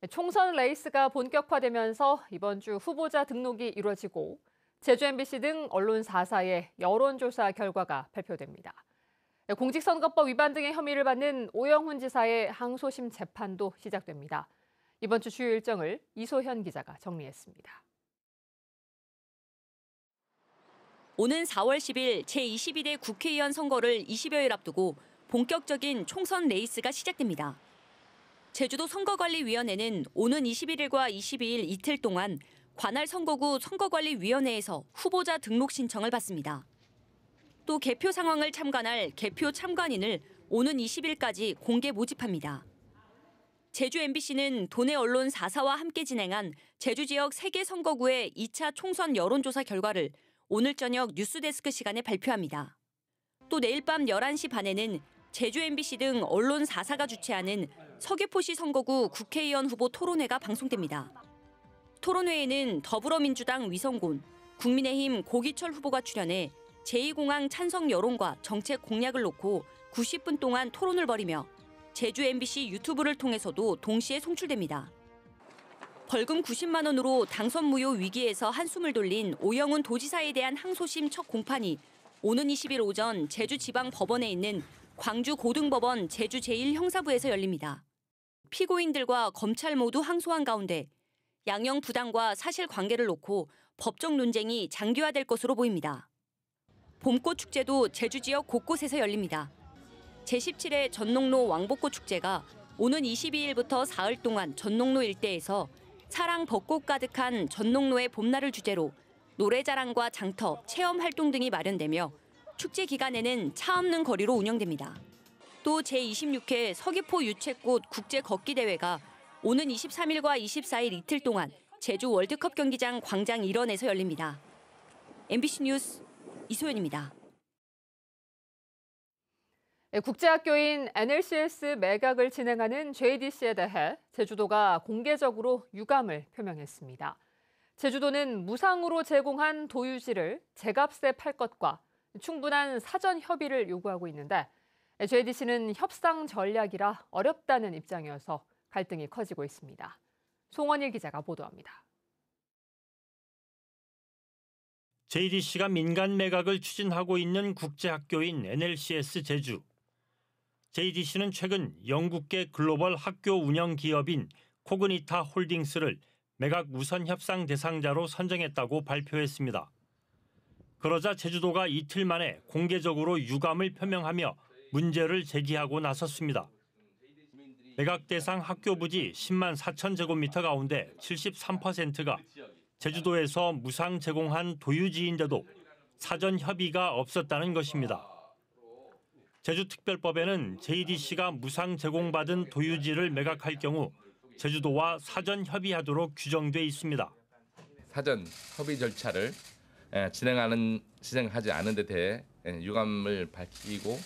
네, 총선 레이스가 본격화되면서 이번 주 후보자 등록이 이루어지고 제주 MBC 등 언론 4사의 여론조사 결과가 발표됩니다. 네, 공직선거법 위반 등의 혐의를 받는 오영훈 지사의 항소심 재판도 시작됩니다. 이번 주 주요 일정을 이소현 기자가 정리했습니다. 오는 4월 10일 제22대 국회의원 선거를 20여일 앞두고 본격적인 총선 레이스가 시작됩니다. 제주도 선거관리위원회는 오는 21일과 22일 이틀 동안 관할 선거구 선거관리위원회에서 후보자 등록 신청을 받습니다. 또 개표 상황을 참관할 개표 참관인을 오는 20일까지 공개 모집합니다. 제주 MBC는 도내 언론 4사와 함께 진행한 제주 지역 3개 선거구의 2차 총선 여론조사 결과를 오늘 저녁 뉴스데스크 시간에 발표합니다. 또 내일 밤 11시 반에는 제주 MBC 등 언론 4사가 주최하는 서귀포시 선거구 국회의원 후보 토론회가 방송됩니다. 토론회에는 더불어민주당 위성곤, 국민의힘 고기철 후보가 출연해 제2공항 찬성 여론과 정책 공약을 놓고 90분 동안 토론을 벌이며 제주 MBC 유튜브를 통해서도 동시에 송출됩니다. 벌금 90만 원으로 당선 무효 위기에서 한숨을 돌린 오영훈 도지사에 대한 항소심 첫 공판이 오는 20일 오전 제주지방법원에 있는 광주고등법원 제주 제1형사부에서 열립니다. 피고인들과 검찰 모두 항소한 가운데 양형 부당과 사실관계를 놓고 법적 논쟁이 장기화될 것으로 보입니다. 봄꽃 축제도 제주 지역 곳곳에서 열립니다. 제17회 전농로 왕복꽃 축제가 오는 22일부터 사흘 동안 전농로 일대에서 사랑 벚꽃 가득한 전농로의 봄날을 주제로 노래자랑과 장터, 체험 활동 등이 마련되며 축제 기간에는 차 없는 거리로 운영됩니다. 또 제26회 서귀포 유채꽃 국제 걷기 대회가 오는 23일과 24일 이틀 동안 제주 월드컵 경기장 광장 일원에서 열립니다. MBC 뉴스 이소연입니다. 네, 국제학교인 NLCS 매각을 진행하는 JDC에 대해 제주도가 공개적으로 유감을 표명했습니다. 제주도는 무상으로 제공한 도유지를 제값에 팔 것과 충분한 사전 협의를 요구하고 있는데 JDC는 협상 전략이라 어렵다는 입장이어서 갈등이 커지고 있습니다. 송원일 기자가 보도합니다. JDC가 민간 매각을 추진하고 있는 국제학교인 NLCS 제주. JDC는 최근 영국계 글로벌 학교 운영 기업인 코그니타 홀딩스를 매각 우선 협상 대상자로 선정했다고 발표했습니다. 그러자 제주도가 이틀 만에 공개적으로 유감을 표명하며 문제를 제기하고 나섰습니다. 매각대상 학교 부지 10만 4천 제곱미터 가운데 73%가 제주도에서 무상 제공한 도유지인데도 사전 협의가 없었다는 것입니다. 제주특별법에는 JDC가 무상 제공받은 도유지를 매각할 경우 제주도와 사전 협의하도록 규정돼 있습니다. 사전 협의 절차를 진행하는 진행하지 않은 데 대해 유감을 밝히고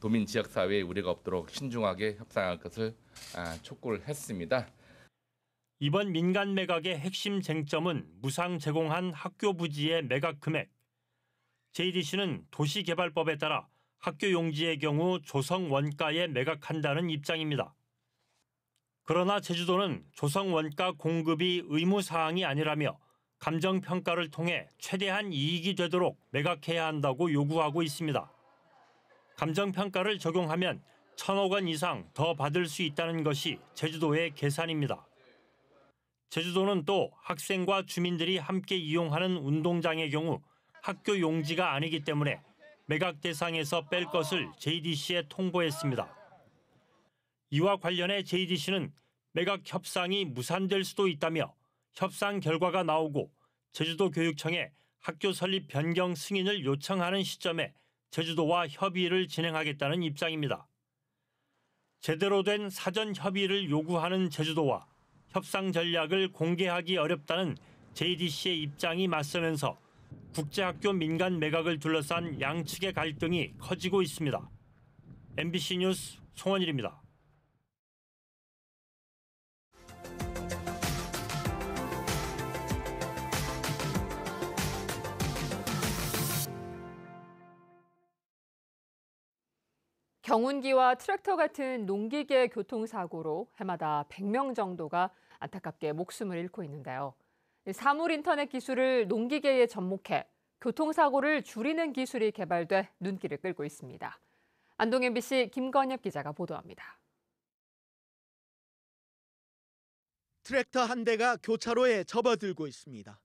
도민 지역 사회에 우려가 없도록 신중하게 협상할 것을 아, 촉구를 했습니다. 이번 민간 매각의 핵심 쟁점은 무상 제공한 학교 부지의 매각 금액. JDC는 도시개발법에 따라 학교 용지의 경우 조성 원가에 매각한다는 입장입니다. 그러나 제주도는 조성 원가 공급이 의무 사항이 아니라며 감정 평가를 통해 최대한 이익이 되도록 매각해야 한다고 요구하고 있습니다. 감정평가를 적용하면 천억 원 이상 더 받을 수 있다는 것이 제주도의 계산입니다. 제주도는 또 학생과 주민들이 함께 이용하는 운동장의 경우 학교 용지가 아니기 때문에 매각 대상에서 뺄 것을 JDC에 통보했습니다. 이와 관련해 JDC는 매각 협상이 무산될 수도 있다며 협상 결과가 나오고 제주도교육청에 학교 설립 변경 승인을 요청하는 시점에 제주도와 협의를 진행하겠다는 입장입니다. 제대로 된 사전 협의를 요구하는 제주도와 협상 전략을 공개하기 어렵다는 JDC의 입장이 맞서면서 국제학교 민간 매각을 둘러싼 양측의 갈등이 커지고 있습니다. MBC 뉴스 송원일입니다. 정운기와 트랙터 같은 농기계 교통사고로 해마다 100명 정도가 안타깝게 목숨을 잃고 있는데요. 사물 인터넷 기술을 농기계에 접목해 교통사고를 줄이는 기술이 개발돼 눈길을 끌고 있습니다. 안동 MBC 김건엽 기자가 보도합니다. 트랙터 한 대가 교차로에 접어들고 있습니다.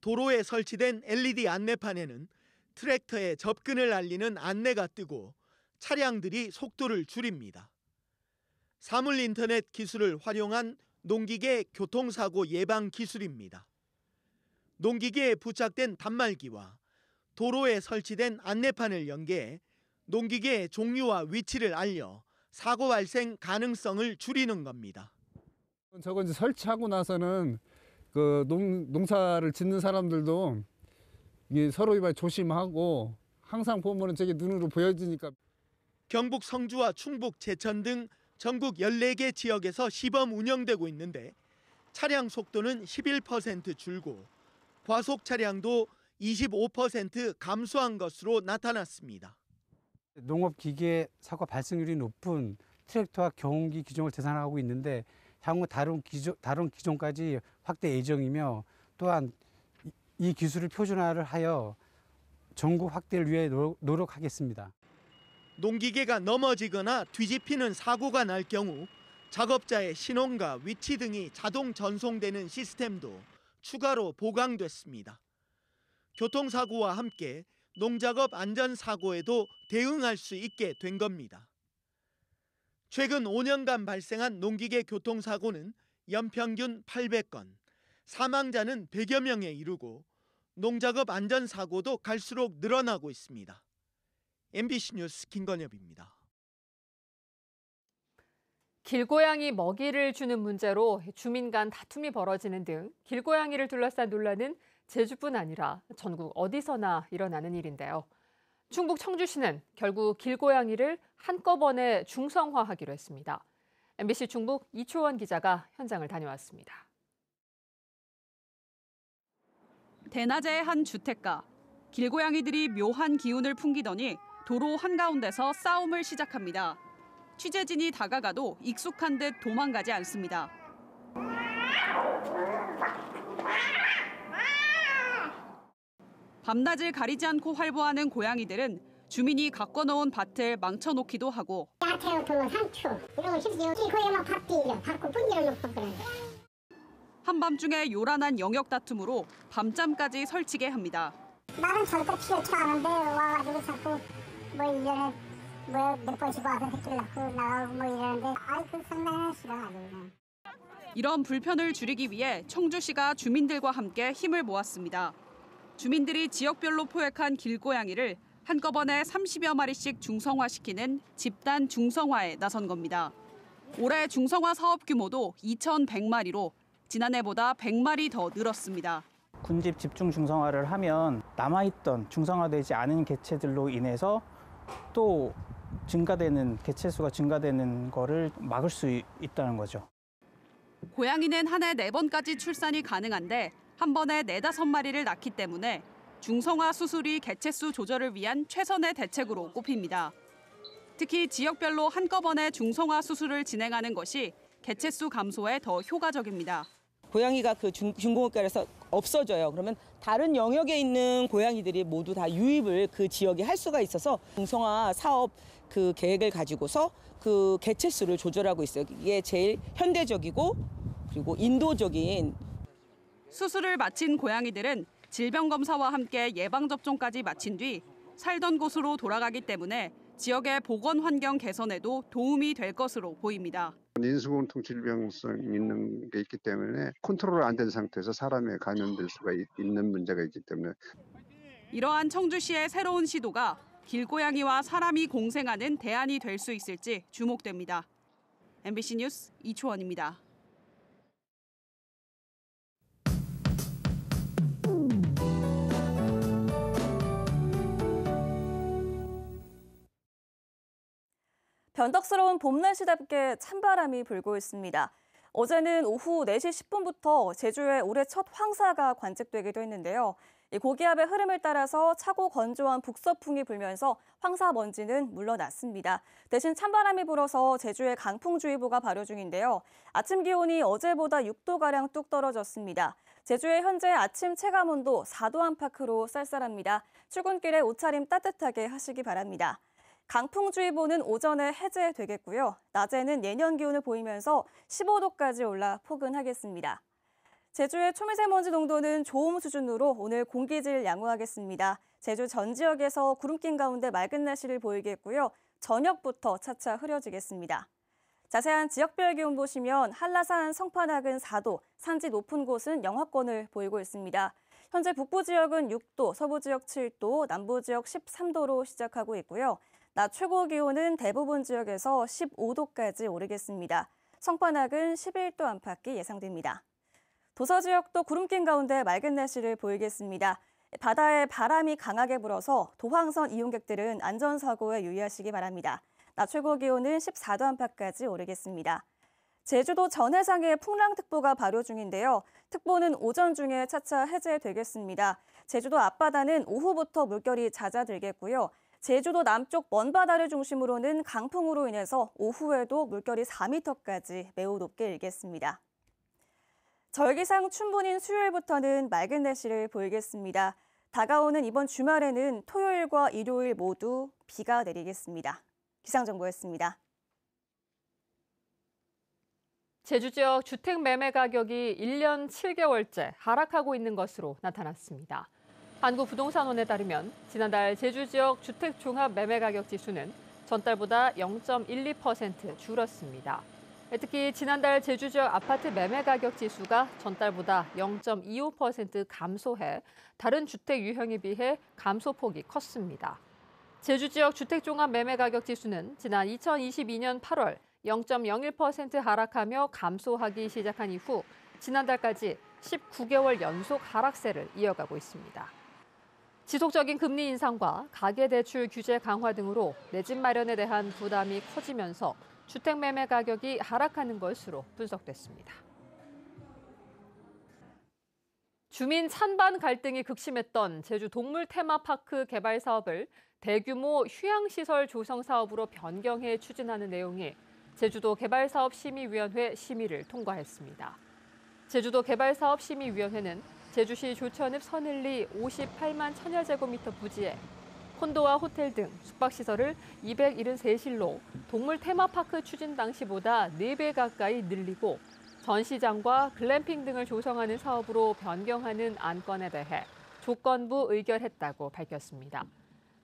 도로에 설치된 LED 안내판에는 트랙터의 접근을 알리는 안내가 뜨고 차량들이 속도를 줄입니다. 사물 인터넷 기술을 활용한 농기계 교통사고 예방 기술입니다. 농기계에 부착된 단말기와 도로에 설치된 안내판을 연계해 농기계의 종류와 위치를 알려 사고 발생 가능성을 줄이는 겁니다. 저거 이제 설치하고 나서는 그 농, 농사를 짓는 사람들도 서로 조심하고 항상 보면 저게 눈으로 보여지니까 경북 성주와 충북 제천 등 전국 14개 지역에서 시범 운영되고 있는데 차량 속도는 11% 줄고 과속 차량도 25% 감소한 것으로 나타났습니다. 농업기계 사고 발생률이 높은 트랙터와 경운기 규정을 대상하고 있는데 향후 다른 기종, 다른 기종까지 확대 예정이며 또한 이 기술을 표준화를 하여 전국 확대를 위해 노력하겠습니다. 농기계가 넘어지거나 뒤집히는 사고가 날 경우 작업자의 신원과 위치 등이 자동 전송되는 시스템도 추가로 보강됐습니다. 교통사고와 함께 농작업 안전사고에도 대응할 수 있게 된 겁니다. 최근 5년간 발생한 농기계 교통사고는 연평균 800건, 사망자는 100여 명에 이르고 농작업 안전사고도 갈수록 늘어나고 있습니다. MBC 뉴스 김건엽입니다. 길고양이 먹이를 주는 문제로 주민 간 다툼이 벌어지는 등 길고양이를 둘러싼 논란은 제주뿐 아니라 전국 어디서나 일어나는 일인데요. 충북 청주시는 결국 길고양이를 한꺼번에 중성화하기로 했습니다. MBC 충북 이초원 기자가 현장을 다녀왔습니다. 대낮의 한 주택가. 길고양이들이 묘한 기운을 풍기더니 도로 한가운데서 싸움을 시작합니다. 취재진이 다가가도 익숙한 듯 도망가지 않습니다. 밤낮을 가리지 않고 활보하는 고양이들은 주민이 가꿔 놓은 밭을 망쳐놓기도 하고 한밤중에 요란한 영역 다툼으로 밤잠까지 설치게 합니다. 나는 절대 피해치 않은데 와가지고 자꾸 뭐 1년에 뭐몇 번씩 와서 새끼 낳고 나가고 뭐 이러는데 아이 그 상당히 싫어가지 이런 불편을 줄이기 위해 청주시가 주민들과 함께 힘을 모았습니다. 주민들이 지역별로 포획한 길고양이를 한꺼번에 30여 마리씩 중성화시키는 집단 중성화에 나선 겁니다. 올해 중성화 사업 규모도 2,100마리로 지난해보다 100마리 더 늘었습니다. 군집 집중 중성화를 하면 남아있던 중성화되지 않은 개체들로 인해서 또 증가되는 개체수가 증가되는 거를 막을 수 있다는 거죠. 고양이는 한 해 네번까지 출산이 가능한데 한 번에 네다섯 마리를 낳기 때문에 중성화 수술이 개체수 조절을 위한 최선의 대책으로 꼽힙니다. 특히 지역별로 한꺼번에 중성화 수술을 진행하는 것이 개체수 감소에 더 효과적입니다. 고양이가 그 중, 공업가에서 없어져요. 그러면 다른 영역에 있는 고양이들이 모두 다 유입을 그 지역에 할 수가 있어서 중성화 사업 그 계획을 가지고서 그 개체 수를 조절하고 있어요. 이게 제일 현대적이고 그리고 인도적인 수술을 마친 고양이들은 질병 검사와 함께 예방 접종까지 마친 뒤 살던 곳으로 돌아가기 때문에 지역의 보건 환경 개선에도 도움이 될 것으로 보입니다. 인수공통 질병성 있는 게 있기 때문에 컨트롤 안 된 상태에서 사람에 감염될 수가 있는 문제가 있기 때문에 이러한 청주시의 새로운 시도가 길고양이와 사람이 공생하는 대안이 될 수 있을지 주목됩니다. MBC 뉴스 이초원입니다. 변덕스러운 봄 날씨답게 찬바람이 불고 있습니다. 어제는 오후 4시 10분부터 제주에 올해 첫 황사가 관측되기도 했는데요. 고기압의 흐름을 따라서 차고 건조한 북서풍이 불면서 황사 먼지는 물러났습니다. 대신 찬바람이 불어서 제주에 강풍주의보가 발효 중인데요. 아침 기온이 어제보다 6도가량 뚝 떨어졌습니다. 제주의 현재 아침 체감온도 4도 안팎으로 쌀쌀합니다. 출근길에 옷차림 따뜻하게 하시기 바랍니다. 강풍주의보는 오전에 해제되겠고요. 낮에는 예년 기온을 보이면서 15도까지 올라 포근하겠습니다. 제주의 초미세먼지 농도는 좋음 수준으로 오늘 공기질 양호하겠습니다. 제주 전 지역에서 구름 낀 가운데 맑은 날씨를 보이겠고요. 저녁부터 차차 흐려지겠습니다. 자세한 지역별 기온 보시면 한라산 성판학은 4도, 산지 높은 곳은 영하권을 보이고 있습니다. 현재 북부 지역은 6도, 서부 지역 7도, 남부 지역 13도로 시작하고 있고요. 낮 최고 기온은 대부분 지역에서 15도까지 오르겠습니다. 성판악은 11도 안팎이 예상됩니다. 도서 지역도 구름 낀 가운데 맑은 날씨를 보이겠습니다. 바다에 바람이 강하게 불어서 도항선 이용객들은 안전사고에 유의하시기 바랍니다. 낮 최고 기온은 14도 안팎까지 오르겠습니다. 제주도 전해상에 풍랑특보가 발효 중인데요. 특보는 오전 중에 차차 해제되겠습니다. 제주도 앞바다는 오후부터 물결이 잦아들겠고요. 제주도 남쪽 먼바다를 중심으로는 강풍으로 인해서 오후에도 물결이 4m까지 매우 높게 일겠습니다. 절기상 춘분인 수요일부터는 맑은 날씨를 보이겠습니다. 다가오는 이번 주말에는 토요일과 일요일 모두 비가 내리겠습니다. 기상정보였습니다. 제주 지역 주택 매매 가격이 1년 7개월째 하락하고 있는 것으로 나타났습니다. 한국부동산원에 따르면 지난달 제주 지역 주택 종합 매매 가격 지수는 전달보다 0.12% 줄었습니다. 특히 지난달 제주 지역 아파트 매매 가격 지수가 전달보다 0.25% 감소해 다른 주택 유형에 비해 감소폭이 컸습니다. 제주 지역 주택 종합 매매 가격 지수는 지난 2022년 8월 0.01% 하락하며 감소하기 시작한 이후 지난달까지 19개월 연속 하락세를 이어가고 있습니다. 지속적인 금리 인상과 가계대출 규제 강화 등으로 내 집 마련에 대한 부담이 커지면서 주택 매매 가격이 하락하는 것으로 분석됐습니다. 주민 찬반 갈등이 극심했던 제주 동물 테마파크 개발 사업을 대규모 휴양시설 조성 사업으로 변경해 추진하는 내용이 제주도 개발사업심의위원회 심의를 통과했습니다. 제주도 개발사업심의위원회는 제주시 조천읍 선일리 58만 천여 제곱미터 부지에 콘도와 호텔 등 숙박시설을 273실로 동물 테마파크 추진 당시보다 4배 가까이 늘리고 전시장과 글램핑 등을 조성하는 사업으로 변경하는 안건에 대해 조건부 의결했다고 밝혔습니다.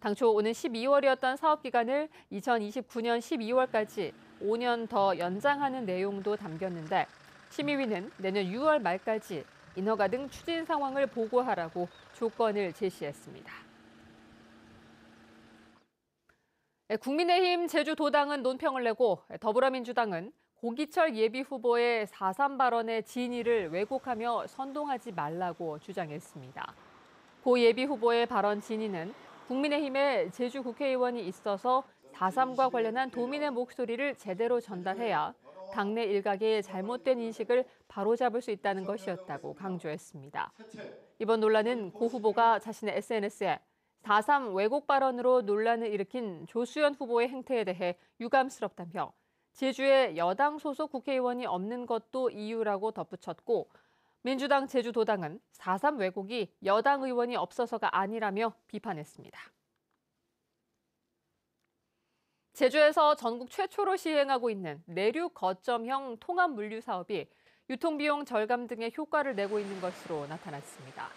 당초 오는 12월이었던 사업 기간을 2029년 12월까지 5년 더 연장하는 내용도 담겼는데 심의위는 내년 6월 말까지 인허가 등 추진 상황을 보고하라고 조건을 제시했습니다. 예, 국민의힘 제주도당은 논평을 내고 더불어민주당은 고기철 예비후보의 4.3 발언의 진위를 왜곡하며 선동하지 말라고 주장했습니다. 고 예비후보의 발언 진위는 국민의힘에 제주 국회의원이 있어서 4.3과 관련한 도민의 목소리를 제대로 전달해야 당내 일각의 잘못된 인식을 바로잡을 수 있다는 것이었다고 강조했습니다. 이번 논란은 고 후보가 자신의 SNS에 4.3 왜곡 발언으로 논란을 일으킨 조수연 후보의 행태에 대해 유감스럽다며 제주에 여당 소속 국회의원이 없는 것도 이유라고 덧붙였고 민주당 제주도당은 4.3 왜곡이 여당 의원이 없어서가 아니라며 비판했습니다. 제주에서 전국 최초로 시행하고 있는 내륙 거점형 통합 물류 사업이 유통비용 절감 등의 효과를 내고 있는 것으로 나타났습니다.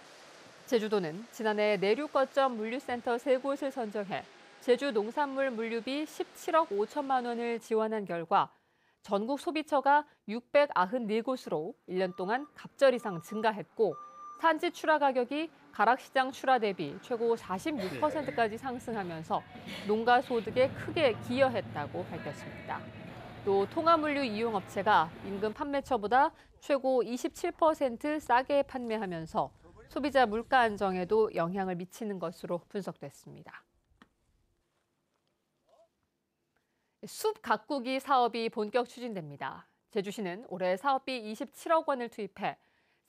제주도는 지난해 내륙 거점 물류센터 세곳을 선정해 제주 농산물 물류비 17억 5천만 원을 지원한 결과 전국 소비처가 694곳으로 1년 동안 갑절 이상 증가했고 산지 출하 가격이 가락시장 출하 대비 최고 46%까지 상승하면서 농가 소득에 크게 기여했다고 밝혔습니다. 또 통화물류 이용업체가 임금 판매처보다 최고 27% 싸게 판매하면서 소비자 물가 안정에도 영향을 미치는 것으로 분석됐습니다. 숲 가꾸기 사업이 본격 추진됩니다. 제주시는 올해 사업비 27억 원을 투입해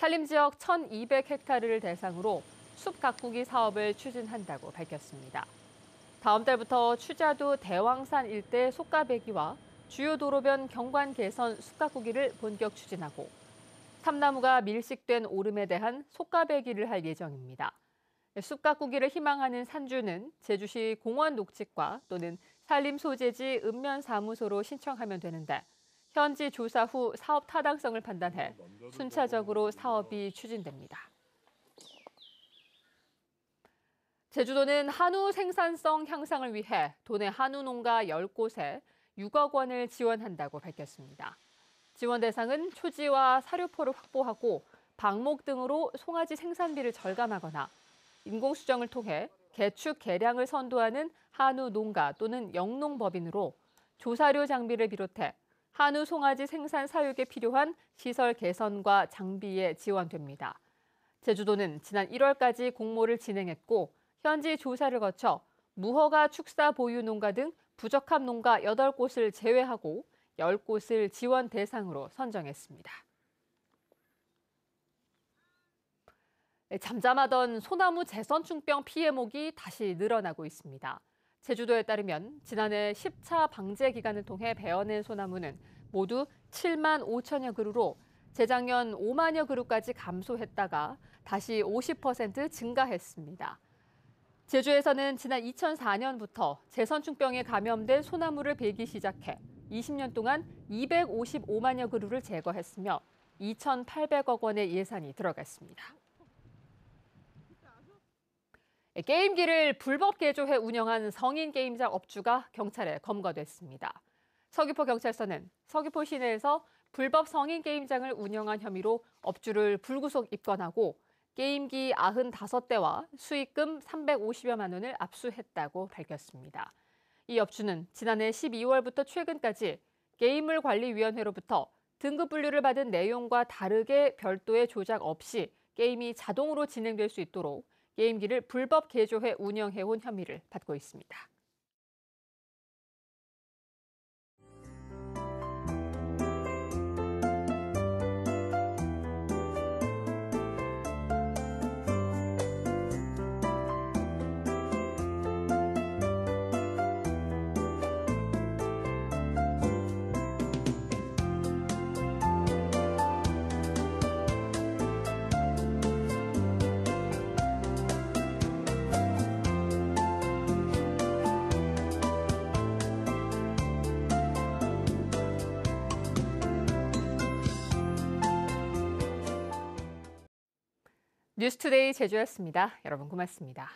탈림 지역 1,200헥타르를 대상으로 숲 가꾸기 사업을 추진한다고 밝혔습니다. 다음 달부터 추자도 대왕산 일대 속가배기와 주요 도로변 경관 개선 숲 가꾸기를 본격 추진하고 참나무가 밀식된 오름에 대한 속가배기를 할 예정입니다. 숲 가꾸기를 희망하는 산주는 제주시 공원 녹지과 또는 산림소재지 읍면사무소로 신청하면 되는데 현지 조사 후 사업 타당성을 판단해 순차적으로 사업이 추진됩니다. 제주도는 한우 생산성 향상을 위해 도내 한우 농가 10곳에 6억 원을 지원한다고 밝혔습니다. 지원 대상은 초지와 사료포를 확보하고 방목 등으로 송아지 생산비를 절감하거나 인공수정을 통해 개축 개량을 선도하는 한우 농가 또는 영농법인으로 조사료 장비를 비롯해 한우 송아지 생산 사육에 필요한 시설 개선과 장비에 지원됩니다. 제주도는 지난 1월까지 공모를 진행했고 현지 조사를 거쳐 무허가 축사 보유 농가 등 부적합 농가 8곳을 제외하고 10곳을 지원 대상으로 선정했습니다. 잠잠하던 소나무 재선충병 피해목이 다시 늘어나고 있습니다. 제주도에 따르면 지난해 10차 방제 기간을 통해 베어낸 소나무는 모두 7만 5천여 그루로 재작년 5만여 그루까지 감소했다가 다시 50% 증가했습니다. 제주에서는 지난 2004년부터 재선충병에 감염된 소나무를 베기 시작해 20년 동안 255만여 그루를 제거했으며 2,800억 원의 예산이 들어갔습니다. 예, 게임기를 불법 개조해 운영한 성인 게임장 업주가 경찰에 검거됐습니다. 서귀포 경찰서는 서귀포 시내에서 불법 성인 게임장을 운영한 혐의로 업주를 불구속 입건하고 게임기 95대와 수익금 350여만 원을 압수했다고 밝혔습니다. 이 업주는 지난해 12월부터 최근까지 게임물관리위원회로부터 등급 분류를 받은 내용과 다르게 별도의 조작 없이 게임이 자동으로 진행될 수 있도록 게임기를 불법 개조해 운영해온 혐의를 받고 있습니다. 뉴스투데이 제주였습니다. 여러분 고맙습니다.